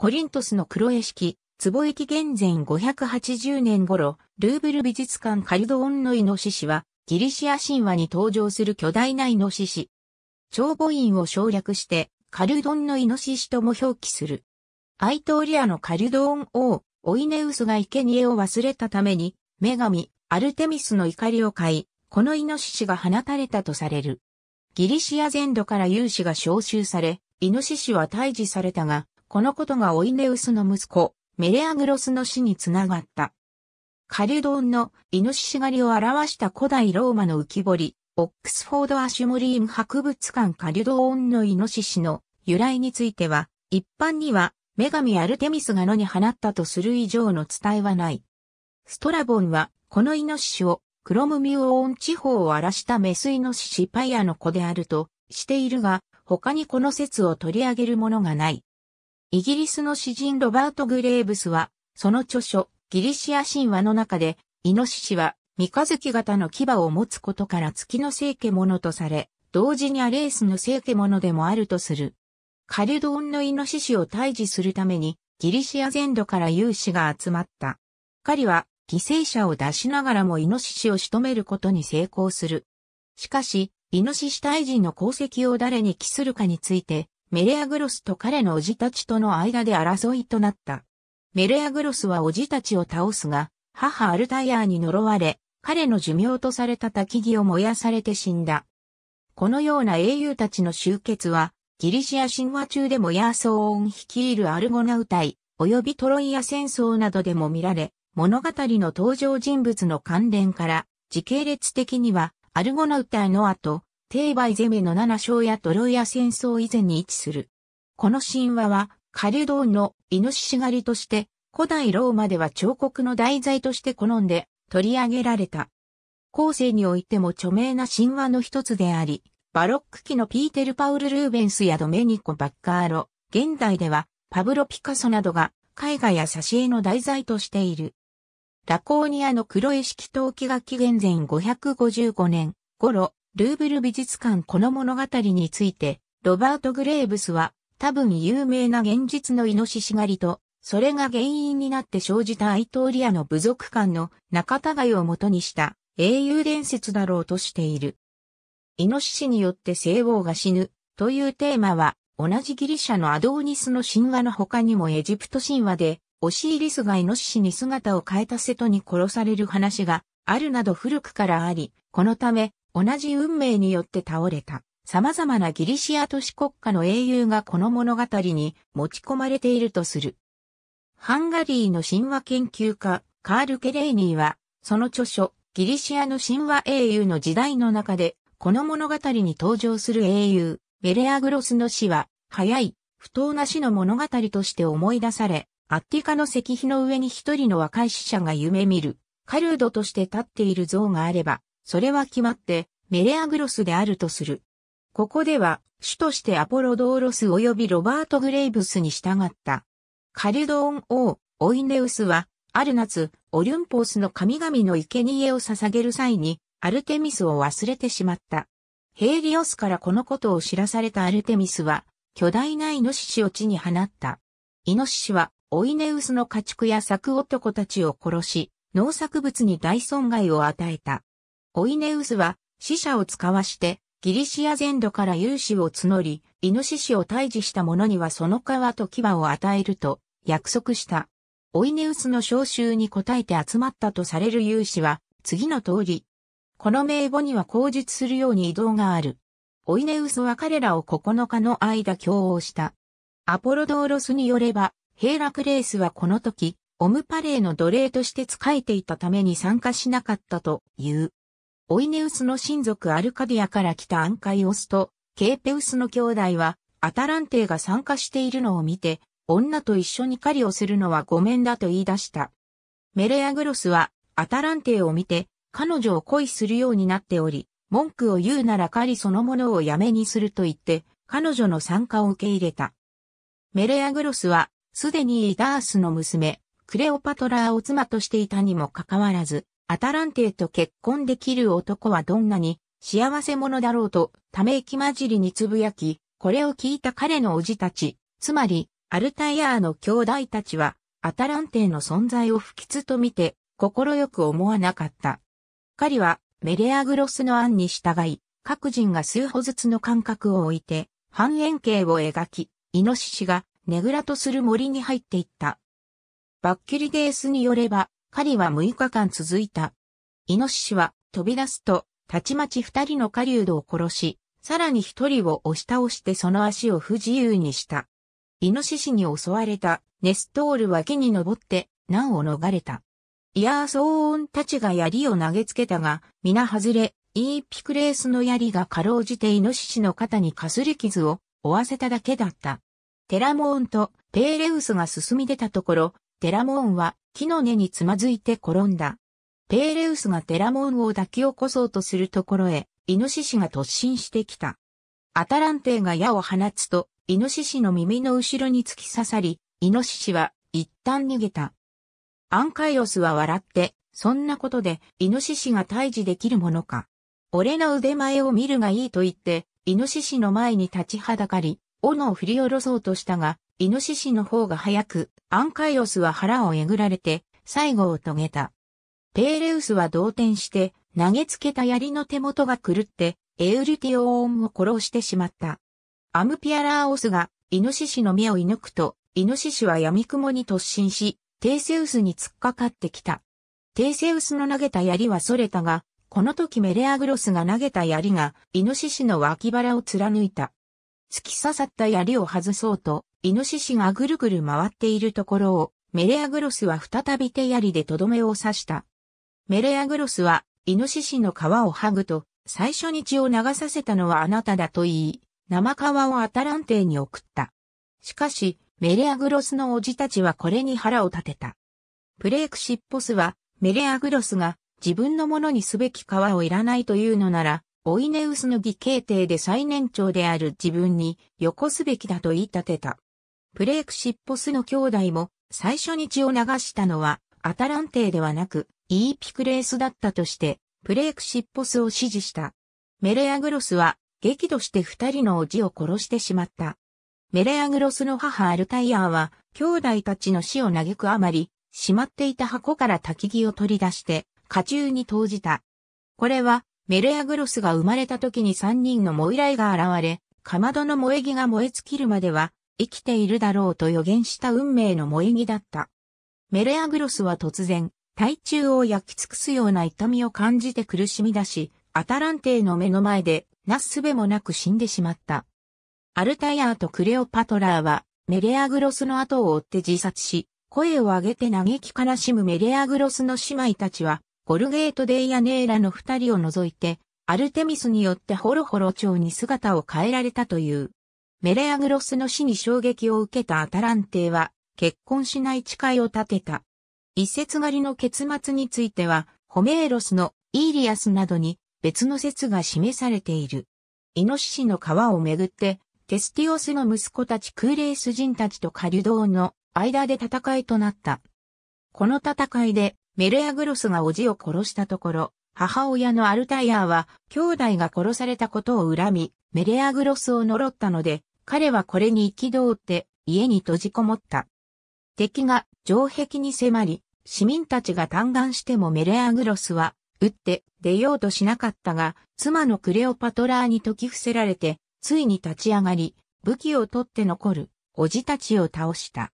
コリントスの黒絵式、壺駅現前580年頃、ルーブル美術館カルドオンのイノシシは、ギリシア神話に登場する巨大なイノシシ。長母院を省略して、カルドンのイノシシとも表記する。アイトーリアのカルドオン王、オイネウスが生贄を忘れたために、女神、アルテミスの怒りを買い、このイノシシが放たれたとされる。ギリシア全土から勇士が召集され、イノシシは退治されたが、このことがオイネウスの息子、メレアグロスの死につながった。カリュドーンのイノシシ狩りを表した古代ローマの浮き彫り、オックスフォード・アシュモリーム博物館カリュドーンのイノシシの由来については、一般には女神アルテミスが野に放ったとする以上の伝えはない。ストラボンは、このイノシシを、クロムミュオーン地方を荒らしたメスイノシシパイアの子であるとしているが、他にこの説を取り上げるものがない。イギリスの詩人ロバート・グレーブスは、その著書、ギリシア神話の中で、イノシシは、三日月型の牙を持つことから月の聖者とされ、同時にアレースの聖者でもあるとする。カルドーンのイノシシを退治するために、ギリシア全土から勇士が集まった。彼は、犠牲者を出しながらもイノシシを仕留めることに成功する。しかし、イノシシ退治の功績を誰に期するかについて、メレアグロスと彼のおじたちとの間で争いとなった。メレアグロスはおじたちを倒すが、母アルタイアーに呪われ、彼の寿命とされた焚き木を燃やされて死んだ。このような英雄たちの集結は、ギリシア神話中でもヤーソーン率いるアルゴナウ隊、及びトロイア戦争などでも見られ、物語の登場人物の関連から、時系列的には、アルゴナウタイの後、帝梅攻めの七章やトロイア戦争以前に位置する。この神話は、カルドーンのイノシシ狩りとして、古代ローマでは彫刻の題材として好んで取り上げられた。後世においても著名な神話の一つであり、バロック期のピーテル・パウル・ルーベンスやドメニコ・バッカーロ、現代ではパブロ・ピカソなどが絵画や挿絵の題材としている。ラコーニアの黒絵式陶器が紀元前555年頃、ルーブル美術館この物語について、ロバート・グレーブスは、多分有名な現実のイノシシ狩りと、それが原因になって生じたアイトーリアの部族間の仲違いをもとにした英雄伝説だろうとしている。イノシシによって西王が死ぬというテーマは、同じギリシャのアドーニスの神話の他にもエジプト神話で、オシーリスがイノシシに姿を変えた瀬戸に殺される話があるなど古くからあり、このため、同じ運命によって倒れた様々なギリシア都市国家の英雄がこの物語に持ち込まれているとする。ハンガリーの神話研究家、カール・ケレーニーは、その著書、ギリシアの神話英雄の時代の中で、この物語に登場する英雄、メレアグロスの死は、早い、不当な死の物語として思い出され、アッティカの石碑の上に一人の若い死者が夢見る、カルードとして立っている像があれば、それは決まって、メレアグロスであるとする。ここでは、主としてアポロドーロス及びロバート・グレイブスに従った。カルドーン王、オイネウスは、ある夏、オリュンポースの神々の生贄を捧げる際に、アルテミスを忘れてしまった。ヘイリオスからこのことを知らされたアルテミスは、巨大なイノシシを地に放った。イノシシは、オイネウスの家畜や作男たちを殺し、農作物に大損害を与えた。オイネウスは死者を使わしてギリシア全土から勇士を募り、イノシシを退治した者にはその皮と牙を与えると約束した。オイネウスの召集に応えて集まったとされる勇士は次の通り。この名簿には口述するように移動がある。オイネウスは彼らを9日の間共応した。アポロドーロスによれば、ヘイラクレースはこの時、オムパレーの奴隷として仕えていたために参加しなかったという。オイネウスの親族アルカディアから来たアンカイオスとケーペウスの兄弟はアタランテイが参加しているのを見て、女と一緒に狩りをするのはごめんだと言い出した。メレアグロスはアタランテイを見て彼女を恋するようになっており、文句を言うなら狩りそのものをやめにすると言って彼女の参加を受け入れた。メレアグロスはすでにイダースの娘、クレオパトラーを妻としていたにもかかわらず、アタランテと結婚できる男はどんなに幸せ者だろうとため息混じりにつぶやき、これを聞いた彼のおじたち、つまりアルタイアーの兄弟たちはアタランテの存在を不吉と見て心よく思わなかった。彼はメレアグロスの案に従い、各人が数歩ずつの間隔を置いて、半円形を描き、イノシシがねぐらとする森に入っていった。バッキリデースによれば、狩りは6日間続いた。イノシシは飛び出すと、たちまち二人の狩人を殺し、さらに一人を押し倒してその足を不自由にした。イノシシに襲われたネストールは木に登って難を逃れた。イヤーソーンたちが槍を投げつけたが、皆外れ、イーピクレースの槍がかろうじてイノシシの肩にかすり傷を負わせただけだった。テラモーンとペーレウスが進み出たところ、テラモーンは木の根につまずいて転んだ。ペーレウスがテラモーンを抱き起こそうとするところへ、イノシシが突進してきた。アタランテーが矢を放つと、イノシシの耳の後ろに突き刺さり、イノシシは一旦逃げた。アンカイオスは笑って、そんなことでイノシシが退治できるものか。俺の腕前を見るがいいと言って、イノシシの前に立ちはだかり、斧を振り下ろそうとしたが、イノシシの方が早く、アンカイオスは腹をえぐられて、最後を遂げた。ペーレウスは動転して、投げつけた槍の手元が狂って、エウルティオーンを殺してしまった。アムピアラーオスが、イノシシの目を射抜くと、イノシシは闇雲に突進し、テイセウスに突っかかってきた。テイセウスの投げた槍は逸れたが、この時メレアグロスが投げた槍が、イノシシの脇腹を貫いた。突き刺さった槍を外そうと、イノシシがぐるぐる回っているところを、メレアグロスは再び手槍でとどめを刺した。メレアグロスは、イノシシの皮を剥ぐと、最初に血を流させたのはあなただと言い、生皮をアタランテに送った。しかし、メレアグロスの叔父たちはこれに腹を立てた。プレークシッポスは、メレアグロスが自分のものにすべき皮をいらないというのなら、オイネウスの義兄弟で最年長である自分によこすべきだと言い立てた。プレークシッポスの兄弟も最初に血を流したのはアタランテではなくイーピクレースだったとしてプレークシッポスを支持した。メレアグロスは激怒して二人のおじを殺してしまった。メレアグロスの母アルタイアーは兄弟たちの死を嘆くあまりしまっていた箱から焚き木を取り出して火中に投じた。これはメレアグロスが生まれた時に3人のモイライが現れ、かまどの萌え木が燃え尽きるまでは生きているだろうと予言した運命の萌え木だった。メレアグロスは突然、体中を焼き尽くすような痛みを感じて苦しみ出し、アタランテの目の前で、なすすべもなく死んでしまった。アルタイアーとクレオパトラーは、メレアグロスの後を追って自殺し、声を上げて嘆き悲しむメレアグロスの姉妹たちは、オルゲート・デイアネーラの二人を除いて、アルテミスによってホロホロ町に姿を変えられたという。メレアグロスの死に衝撃を受けたアタランテは、結婚しない誓いを立てた。一節狩りの結末については、ホメーロスのイーリアスなどに別の説が示されている。イノシシの皮をめぐって、テスティオスの息子たちクーレース人たちとカリュドーの間で戦いとなった。この戦いでメレアグロスがおじを殺したところ、母親のアルタイアーは兄弟が殺されたことを恨み、メレアグロスを呪ったので、彼はこれに憤って家に閉じこもった。敵が城壁に迫り、市民たちが嘆願してもメレアグロスは、撃って出ようとしなかったが、妻のクレオパトラーに解き伏せられて、ついに立ち上がり、武器を取って残る、おじたちを倒した。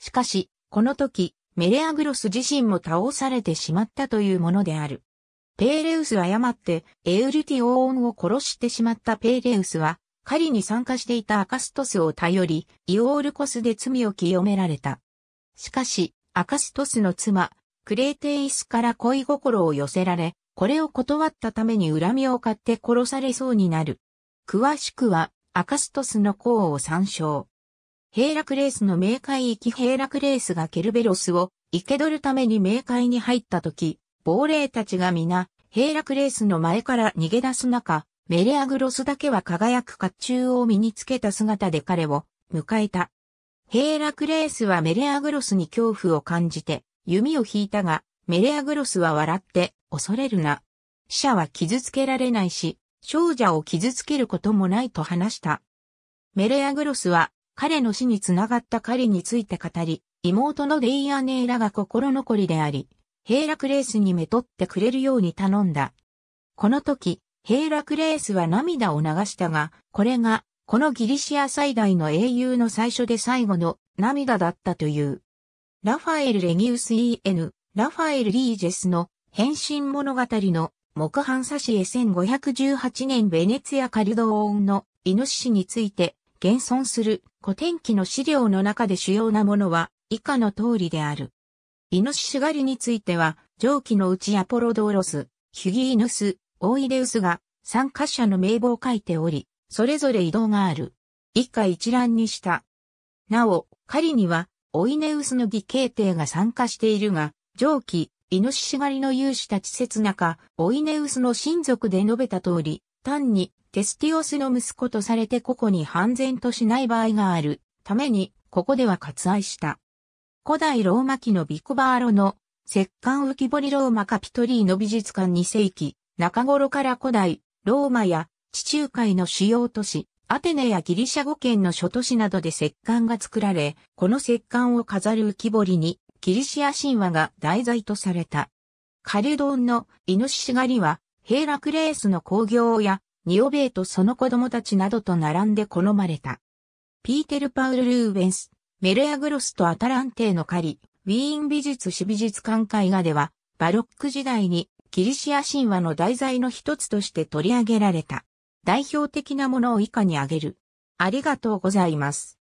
しかし、この時、メレアグロス自身も倒されてしまったというものである。ペーレウス誤ってエウルティオーンを殺してしまったペーレウスは、狩りに参加していたアカストスを頼り、イオールコスで罪を清められた。しかし、アカストスの妻、クレーテイスから恋心を寄せられ、これを断ったために恨みを買って殺されそうになる。詳しくは、アカストスの功を参照。ヘイラクレースの冥界行きヘーラクレースがケルベロスを生け取るために冥界に入った時、亡霊たちが皆、ヘーラクレースの前から逃げ出す中、メレアグロスだけは輝く甲冑を身につけた姿で彼を迎えた。ヘーラクレースはメレアグロスに恐怖を感じて弓を引いたが、メレアグロスは笑って恐れるな。死者は傷つけられないし、少女を傷つけることもないと話した。メレアグロスは彼の死につながった狩りについて語り、妹のレイアネーラが心残りであり、ヘイラクレースにめとってくれるように頼んだ。この時、ヘイラクレースは涙を流したが、これが、このギリシア最大の英雄の最初で最後の涙だったという。ラファエル・レギウス EN、ラファエル・リージェスの変身物語の木版し絵1518年ベネツィア・カルドーンのイノシシについて現存する古典記の資料の中で主要なものは以下の通りである。イノシシ狩りについては、上記のうちアポロドーロス、ヒュギーヌス、オイレウスが参加者の名簿を書いており、それぞれ移動がある。以下一覧にした。なお、狩りには、オイネウスの義兄弟が参加しているが、上記、イノシシ狩りの勇士たち刹那か、オイネウスの親族で述べた通り、単にエスティオスの息子とされて個々に判然としない場合があるために、ここでは割愛した。古代ローマ期のビコバーロの、石棺浮き彫りローマカピトリーの美術館2世紀、中頃から古代、ローマや地中海の主要都市、アテネやギリシャ語圏の諸都市などで石棺が作られ、この石棺を飾る浮き彫りに、ギリシア神話が題材とされた。カルドンのイノシシ狩りは、ヘイラクレースの工業やニオベーとその子供たちなどと並んで好まれた。ピーテル・パウル・ルーベンス、メレアグロスとアタランテーの狩り、ウィーン美術史美術館絵画では、バロック時代にギリシア神話の題材の一つとして取り上げられた。代表的なものを以下に挙げる。ありがとうございます。